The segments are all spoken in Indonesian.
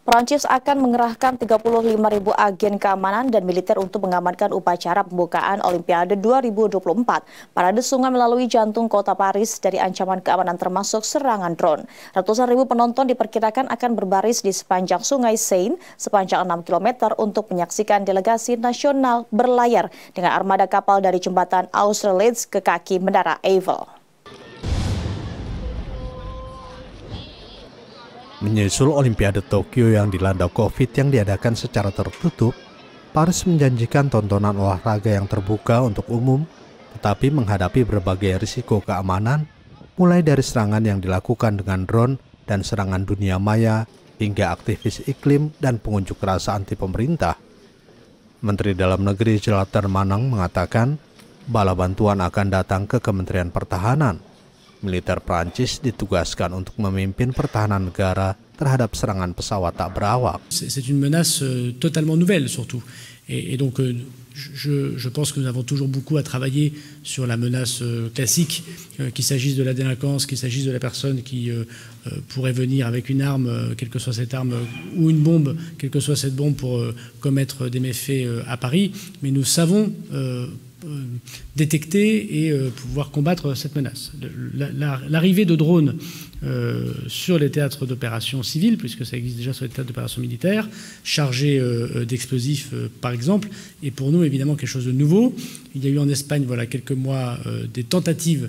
Perancis akan mengerahkan ribu agen keamanan dan militer untuk mengamankan upacara pembukaan Olimpiade 2024. Parade sungai melalui jantung kota Paris dari ancaman keamanan termasuk serangan drone. Ratusan ribu penonton diperkirakan akan berbaris di sepanjang sungai Seine sepanjang 6 km untuk menyaksikan delegasi nasional berlayar dengan armada kapal dari jembatan Austerlitz ke kaki Menara Eiffel. Menyusul Olimpiade Tokyo yang dilanda COVID yang diadakan secara tertutup, Paris menjanjikan tontonan olahraga yang terbuka untuk umum, tetapi menghadapi berbagai risiko keamanan, mulai dari serangan yang dilakukan dengan drone dan serangan dunia maya, hingga aktivis iklim dan pengunjuk rasa anti pemerintah. Menteri Dalam Negeri Jelater Manang mengatakan, bala bantuan akan datang ke Kementerian Pertahanan militer ditugaskan untuk memimpin pertahanan negara terhadap serangan pesawat tak berawak. C'est une menace euh, totalement nouvelle surtout. Et, donc euh, je, je pense que nous avons toujours beaucoup à travailler sur la menace euh, classique, qu'il s'agisse de la délinquance, qu'il s'agisse de la personne qui pourrait venir avec une arme, quelle que soit cette arme, ou une bombe, quelle que soit cette bombe, pour commettre des méfaits à Paris. Mais nous savons euh, détecter et euh, pouvoir combattre cette menace. L'arrivée de drones euh, sur les théâtres d'opérations civiles, puisque ça existe déjà sur les théâtres d'opérations militaires, chargés d'explosifs par exemple, est pour nous évidemment quelque chose de nouveau. Il y a eu en Espagne voilà, quelques mois des tentatives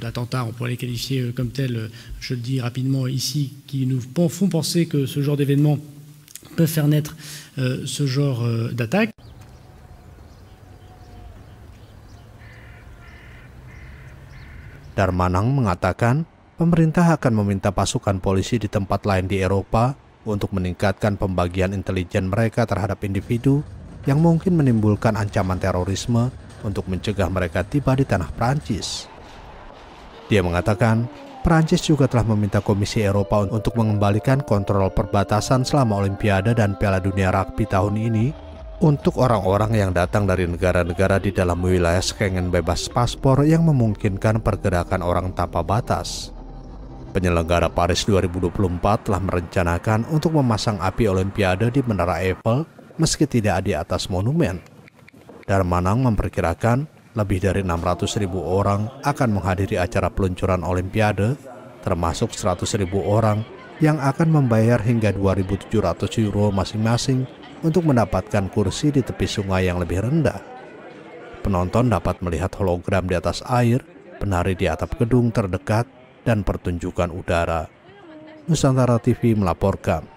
d'attentats, on pourrait les qualifier comme tels, je le dis rapidement ici, qui nous font penser que ce genre d'événements peut faire naître ce genre d'attaque. Darmanang mengatakan pemerintah akan meminta pasukan polisi di tempat lain di Eropa untuk meningkatkan pembagian intelijen mereka terhadap individu yang mungkin menimbulkan ancaman terorisme untuk mencegah mereka tiba di tanah Prancis. Dia mengatakan, Prancis juga telah meminta Komisi Eropa untuk mengembalikan kontrol perbatasan selama Olimpiade dan Piala Dunia Rugby tahun ini untuk orang-orang yang datang dari negara-negara di dalam wilayah Schengen bebas paspor yang memungkinkan pergerakan orang tanpa batas. Penyelenggara Paris 2024 telah merencanakan untuk memasang api Olimpiade di Menara Eiffel meski tidak di atas monumen. Darmanang memperkirakan lebih dari 600 ribu orang akan menghadiri acara peluncuran Olimpiade, termasuk 100 ribu orang yang akan membayar hingga 2.700 euro masing-masing untuk mendapatkan kursi di tepi sungai yang lebih rendah. Penonton dapat melihat hologram di atas air, penari di atap gedung terdekat, dan pertunjukan udara. Nusantara TV melaporkan.